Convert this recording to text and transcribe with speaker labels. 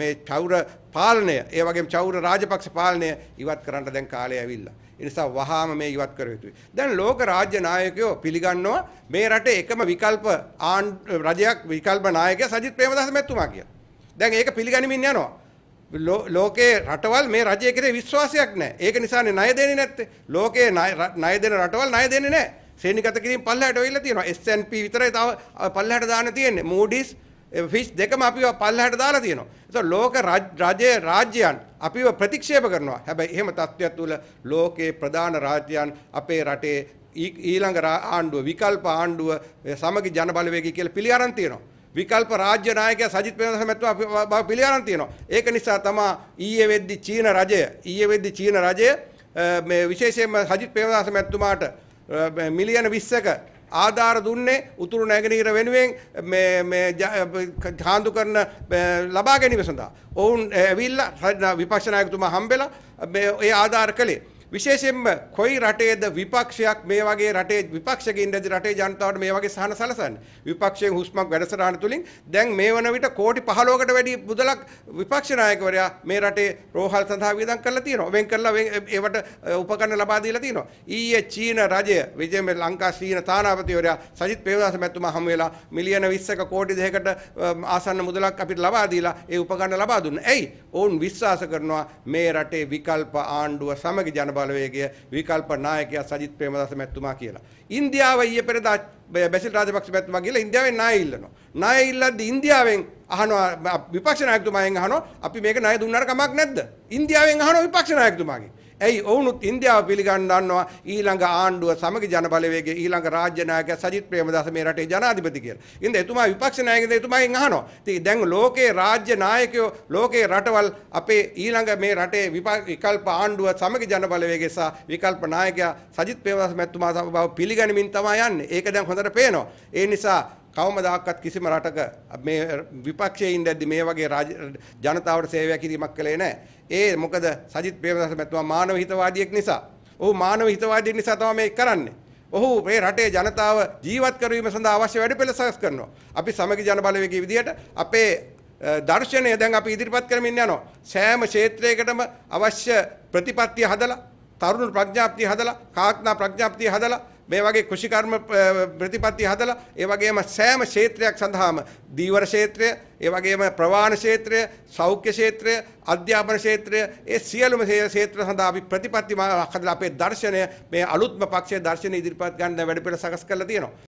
Speaker 1: මේ චෞර පාලනය ඒ වගේම චෞර රාජපක්ෂ පාලනය ඉවත් කරන්න දැන් කාලය ඇවිල්ලා. ඒ නිසා වහාම මේ ඉවත් කර යුතුයි. දැන් ලෝක රාජ්‍ය නායකයෝ පිළිගන්නවා මේ රටේ එකම විකල්ප රජයක් විකල්ප නායකයා සජිත් ප්‍රේමදාස මැතිතුමා කියලා. දැන් ඒක පිළිගනිමින් යනවා. ලෝකේ රටවල් මේ රජය කෙරේ විශ්වාසයක් නැහැ. ඒක නිසානේ ණය දෙන්නේ නැත්තේ. ලෝකේ ණය දෙන රටවල් ණය දෙන්නේ නැහැ. ශ්‍රේණිගත කිරීම පල්ලහැට වෙලා තියෙනවා. S&P විතරයි තව පල්ලහැට දාන්න තියෙන්නේ. Moody's ෆිස් දෙකම අපිව පල්ලහට දාලා තියෙනවා. ඒතකොට ලෝක රජයේ රාජ්‍යයන් අපිව ප්‍රතික්ෂේප කරනවා. හැබැයි එහෙම තත්ත්වයක් තුළ ලෝකේ ප්‍රධාන රාජ්‍යයන් අපේ රටේ ඊළඟ ආණ්ඩුව විකල්ප ආණ්ඩුව සමගි ජන බලවේගය කියලා පිළි අරන් තියෙනවා. විකල්ප රාජ්‍ය නායකයා සජිත් ප්‍රේමදාසමත්ව අපි පිළි අරන් තියෙනවා. ඒක නිසා තමයි ඊයේ වෙද්දි චීන රජය ඊයේ වෙද්දි චීන රජය මේ විශේෂයෙන්ම සජිත් ප්‍රේමදාසමත්තුමාට මිලියන 20ක ආධාර දුන්නේ උතුරු නැගෙනහිර වෙනුවෙන් කාන්දු කරන ලබා ගැනීම සඳහා. ඔවුන් ඇවිල්ලා විපක්ෂ නායකතුමා හම්බෙලා ඒ ආධාර කළේ. විශේෂයෙන්ම කොයි රටේද විපක්ෂයක් මේ වගේ රටේ විපක්ෂක ඉඳි රටේ ජනතාවට මේ වගේ සහන සලසන්නේ විපක්ෂයෙන් හුස්මක් වැඩසටහන තුලින් දැන් මේ වන විට කෝටි 15කට වැඩි මුදලක් විපක්ෂ නායකවරයා මේ රටේ රෝහල් සඳහා වියදම් කරලා තියෙනවා වෙන් කරලා ඒවට උපකරණ ලබා දීලා තියෙනවා ඊයේ චීන රජය විජේම ලංකා චීන තානාපතිවරයා සජිත් ප්‍රේමදාස මැතිතුමා හමු වෙලා මිලියන 20ක කෝටි 2කට ආසන්න මුදලක් අපිට ලබා දීලා ඒ උපකරණ ලබා දුන්නා එයි ඔවුන් විශ්වාස කරනවා මේ රටේ විකල්ප ආණ්ඩුව සමග ජනබල බලවේගය විකල්ප නායකයා සජිත් ප්‍රේමදාස මැතිතුමා කියලා. ඉන්දියාව ඊයේ පෙරදා බැසිල් රාජපක්ෂ මැතිතුමා ගිහලා ඉන්දියාවෙන් ණය ඉල්ලනවා. ණය ඉල්ලද්දී ඉන්දියාවෙන් අහනවා විපක්ෂ නායකතුමාගෙන් අහනවා අපි මේක ණය දුන්නාට කමක් නැද්ද? ඉන්දියාවෙන් අහනවා විපක්ෂ නායකතුමාගෙන්. ඇයි ඔවුනුත් ඉන්දියාව පිළිගන්නවා ඊළඟ ආණ්ඩුව සමග ජනබලවේගයේ ඊළඟ රාජ්‍ය නායකයා සජිත් ප්‍රේමදාස මේ රටේ ජනාධිපති කියලා. ඉතින් එතුමා විපක්ෂ නායකයෙක්ද එතුමාගෙන් අහනවා. ඉතින් දැන් ලෝකේ රාජ්‍ය නායකයෝ ලෝකේ රටවල් අපේ ඊළඟ මේ රටේ විකල්ප ආණ්ඩුව සමග ජනබලවේගය සහ විකල්ප නායකයා සජිත් ප්‍රේමදාස මැතිතුමා සමග බව පිළිගනිමින් තමයි යන්නේ. ඒක දැන් හොඳට පේනවා. ඒ නිසා කවමදාකවත් කිසිම රටක මේ විපක්ෂයේ ඉඳද්දි මේ වගේ ජනතාවට සේවයක් කිරීමක් කළේ නැහැ. ඒ මොකද සජිත් ප්‍රේමදාස මැතිතුමා මානව හිතවාදියෙක් නිසා. ඔහු මානව හිතවාදියෙක් නිසා තමයි මේක කරන්නේ. ඔහු මේ රටේ ජනතාව ජීවත් කරවීම සඳහා අවශ්‍ය වැඩපිළිවෙල සකස් කරනවා. අපි සමගි ජන බලවේගයේ විදියට අපේ දර්ශනය දැන් අපි ඉදිරිපත් කරමින් යනවා. සෑම ක්ෂේත්‍රයකටම අවශ්‍ය ප්‍රතිපත්තිය හදලා, තරුණ ප්‍රඥාප්තිය හදලා, කාක්නා ප්‍රඥාප්තිය හදලා මේ වගේ කෘෂිකර්ම ප්‍රතිපත්ති හදලා ඒ වගේම සෑම ක්ෂේත්‍රයක් සඳහාම දීවර ක්ෂේත්‍රය, ඒ වගේම ප්‍රවාහන ක්ෂේත්‍රය, සෞඛ්‍ය ක්ෂේත්‍රය, අධ්‍යාපන ක්ෂේත්‍රය, ඒ සියලුම ක්ෂේත්‍ර සඳහා අපි ප්‍රතිපත්ති හදලා අපේ දර්ශනය මේ අලුත්ම පක්ෂයේ දර්ශනය ඉදිරිපත් ගන්න වැඩපිළිවෙළ සකස් කරලා තියෙනවා.